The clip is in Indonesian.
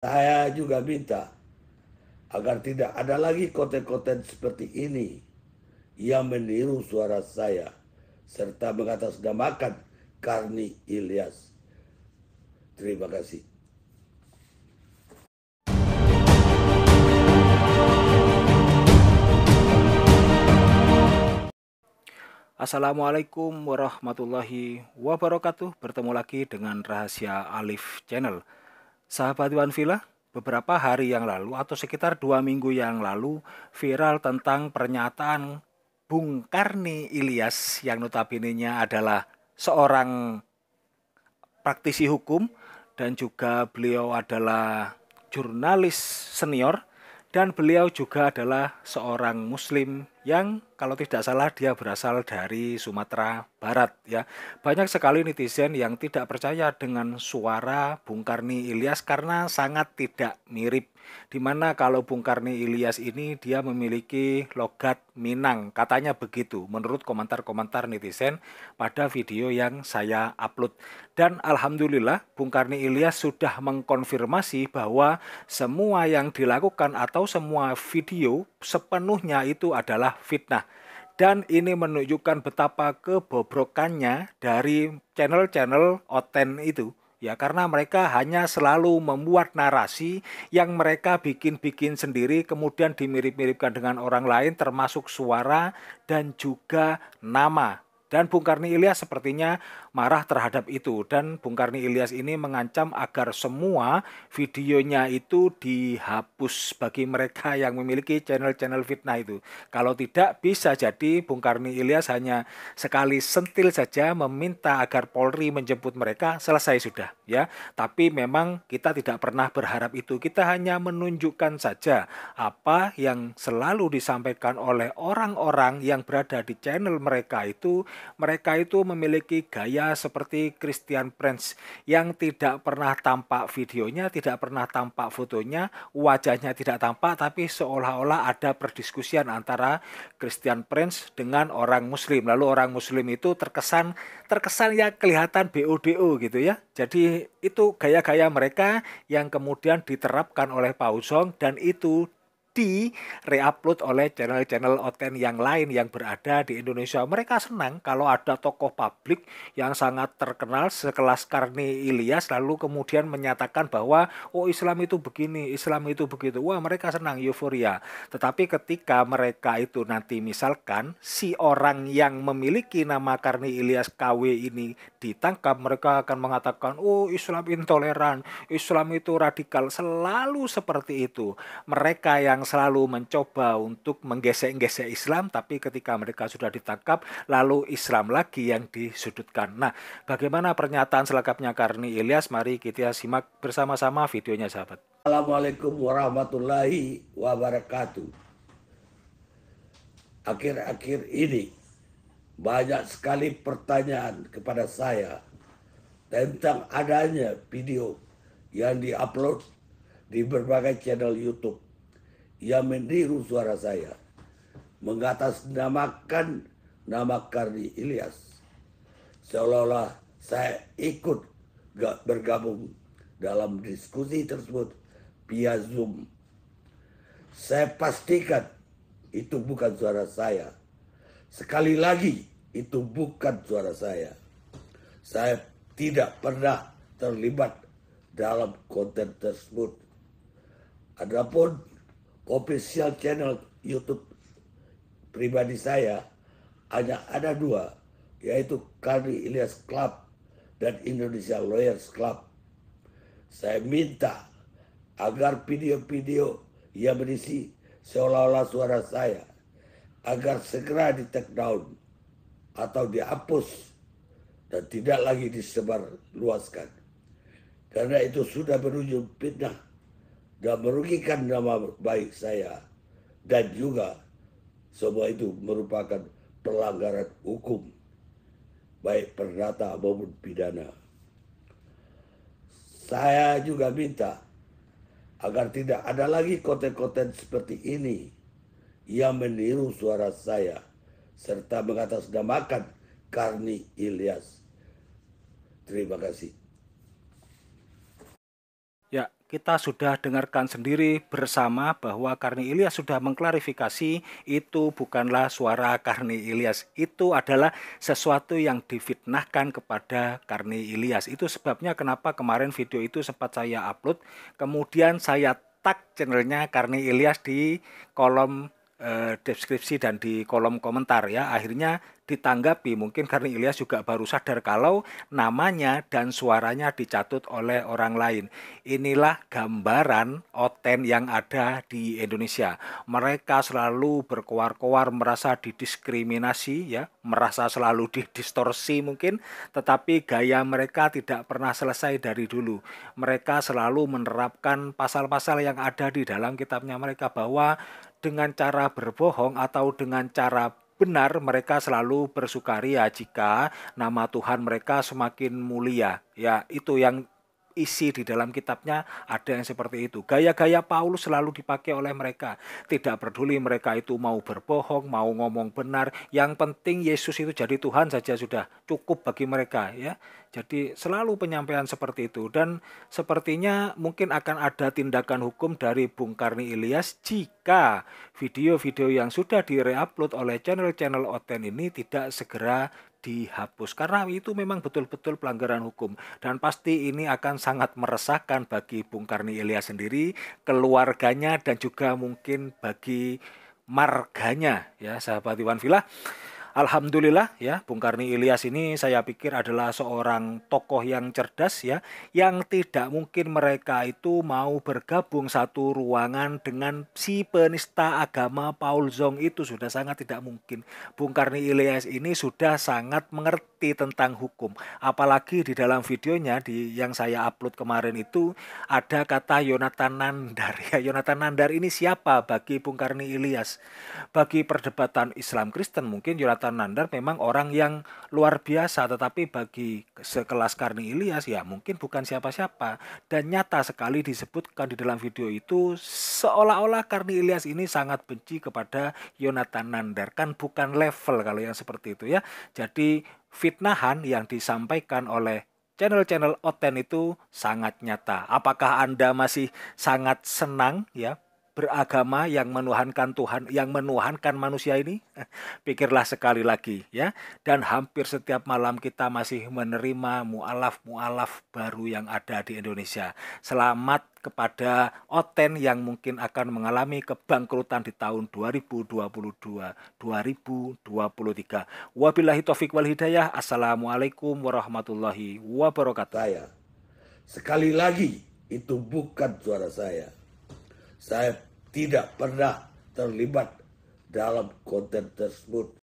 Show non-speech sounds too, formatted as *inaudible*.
Saya juga minta agar tidak ada lagi konten-konten seperti ini yang meniru suara saya serta mengatasnamakan Karni Ilyas. Terima kasih. Assalamualaikum warahmatullahi wabarakatuh. Bertemu lagi dengan Rahasia Alif Channel. Sahabat Iwan Villa, beberapa hari yang lalu atau sekitar dua minggu yang lalu viral tentang pernyataan Bung Karni Ilyas yang notabene adalah seorang praktisi hukum dan juga beliau adalah jurnalis senior dan beliau juga adalah seorang muslim yang kalau tidak salah dia berasal dari Sumatera Barat ya. Banyak sekali netizen yang tidak percaya dengan suara Bung Karni Ilyas karena sangat tidak mirip. Dimana kalau Bung Karni Ilyas ini dia memiliki logat Minang, katanya begitu menurut komentar-komentar netizen pada video yang saya upload. Dan alhamdulillah Bung Karni Ilyas sudah mengkonfirmasi bahwa semua yang dilakukan atau semua video sepenuhnya itu adalah adalah fitnah. Dan ini menunjukkan betapa kebobrokannya dari channel-channel oten itu ya karena mereka hanya selalu membuat narasi yang mereka bikin-bikin sendiri kemudian dimirip-miripkan dengan orang lain termasuk suara dan juga nama dan Bung Karni Ilyas sepertinya marah terhadap itu dan Bung Karni Ilyas ini mengancam agar semua videonya itu dihapus bagi mereka yang memiliki channel-channel fitnah itu. Kalau tidak bisa jadi Bung Karni Ilyas hanya sekali sentil saja meminta agar Polri menjemput mereka selesai sudah ya. Tapi memang kita tidak pernah berharap itu. Kita hanya menunjukkan saja apa yang selalu disampaikan oleh orang-orang yang berada di channel mereka itu mereka itu memiliki gaya seperti Christian Prince yang tidak pernah tampak videonya, tidak pernah tampak fotonya, wajahnya tidak tampak tapi seolah-olah ada perdiskusian antara Christian Prince dengan orang muslim. Lalu orang muslim itu terkesan terkesan ya kelihatan BODO gitu ya. Jadi itu gaya-gaya mereka yang kemudian diterapkan oleh Pausong dan itu di reupload oleh channel-channel OTN yang lain yang berada di Indonesia. Mereka senang kalau ada tokoh publik yang sangat terkenal sekelas Karni Ilyas lalu kemudian menyatakan bahwa oh Islam itu begini, Islam itu begitu. Wah, mereka senang euforia. Tetapi ketika mereka itu nanti misalkan si orang yang memiliki nama Karni Ilyas KW ini ditangkap, mereka akan mengatakan oh Islam intoleran, Islam itu radikal. Selalu seperti itu. Mereka yang yang selalu mencoba untuk menggesek-gesek Islam, tapi ketika mereka sudah ditangkap, lalu Islam lagi yang disudutkan. Nah, bagaimana pernyataan selengkapnya Karni Ilyas? Mari kita simak bersama-sama videonya, sahabat. Assalamualaikum warahmatullahi wabarakatuh. Akhir-akhir ini banyak sekali pertanyaan kepada saya tentang adanya video yang diupload di berbagai channel YouTube yang meniru suara saya mengatasnamakan nama Kardi Ilyas seolah-olah saya ikut bergabung dalam diskusi tersebut via Zoom. Saya pastikan itu bukan suara saya. Sekali lagi, itu bukan suara saya. Saya tidak pernah terlibat dalam konten tersebut. Adapun official channel YouTube pribadi saya hanya ada dua, yaitu Kari Ilyas Club dan Indonesia Lawyers Club. Saya minta agar video-video yang berisi seolah-olah suara saya agar segera di take down atau dihapus dan tidak lagi disebar luaskan. Karena itu sudah berujung fitnah Gak merugikan nama baik saya dan juga semua itu merupakan pelanggaran hukum baik perdata maupun pidana. Saya juga minta agar tidak ada lagi konten-konten seperti ini yang meniru suara saya serta mengatasnamakan Karni Ilyas. Terima kasih kita sudah dengarkan sendiri bersama bahwa Karni Ilyas sudah mengklarifikasi itu bukanlah suara Karni Ilyas. Itu adalah sesuatu yang difitnahkan kepada Karni Ilyas. Itu sebabnya kenapa kemarin video itu sempat saya upload. Kemudian saya tag channelnya Karni Ilyas di kolom Eh, deskripsi dan di kolom komentar ya akhirnya ditanggapi mungkin karena Ilyas juga baru sadar kalau namanya dan suaranya dicatut oleh orang lain inilah gambaran oten yang ada di Indonesia mereka selalu berkoar-koar merasa didiskriminasi ya merasa selalu didistorsi mungkin tetapi gaya mereka tidak pernah selesai dari dulu mereka selalu menerapkan pasal-pasal yang ada di dalam kitabnya mereka bahwa dengan cara berbohong atau dengan cara benar mereka selalu bersukaria jika nama Tuhan mereka semakin mulia. Ya, itu yang isi di dalam kitabnya ada yang seperti itu. Gaya-gaya Paulus selalu dipakai oleh mereka. Tidak peduli mereka itu mau berbohong, mau ngomong benar. Yang penting Yesus itu jadi Tuhan saja sudah cukup bagi mereka ya. Jadi selalu penyampaian seperti itu dan sepertinya mungkin akan ada tindakan hukum dari Bung Karni Ilyas jika video-video yang sudah direupload oleh channel-channel Oten ini tidak segera dihapus karena itu memang betul-betul pelanggaran hukum dan pasti ini akan sangat meresahkan bagi Bung Karni Ilyas sendiri, keluarganya dan juga mungkin bagi marganya ya sahabat Iwan Villa. Alhamdulillah ya Bung Karni Ilyas ini saya pikir adalah seorang tokoh yang cerdas ya yang tidak mungkin mereka itu mau bergabung satu ruangan dengan si penista agama Paul Zong itu sudah sangat tidak mungkin. Bung Karni Ilyas ini sudah sangat mengerti mengerti tentang hukum. Apalagi di dalam videonya di yang saya upload kemarin itu ada kata Yonatan Nandar. *laughs* Ya, Yonatan Nandar ini siapa bagi Bung Karni Ilyas? Bagi perdebatan Islam Kristen mungkin Yonatan Nandar memang orang yang luar biasa, tetapi bagi sekelas Karni Ilyas ya mungkin bukan siapa-siapa. Dan nyata sekali disebutkan di dalam video itu seolah-olah Karni Ilyas ini sangat benci kepada Yonatan Nandar. Kan bukan level kalau yang seperti itu ya. Jadi fitnahan yang disampaikan oleh channel-channel oten itu sangat nyata. Apakah Anda masih sangat senang ya beragama yang menuhankan Tuhan, yang menuhankan manusia ini? *laughs* Pikirlah sekali lagi ya. Dan hampir setiap malam kita masih menerima mualaf-mualaf baru yang ada di Indonesia. Selamat kepada Oten yang mungkin akan mengalami kebangkrutan di tahun 2022 2023. Wabillahi taufik wal hidayah. Assalamualaikum warahmatullahi wabarakatuh. Saya sekali lagi itu bukan suara saya. Saya tidak pernah terlibat dalam konten tersebut.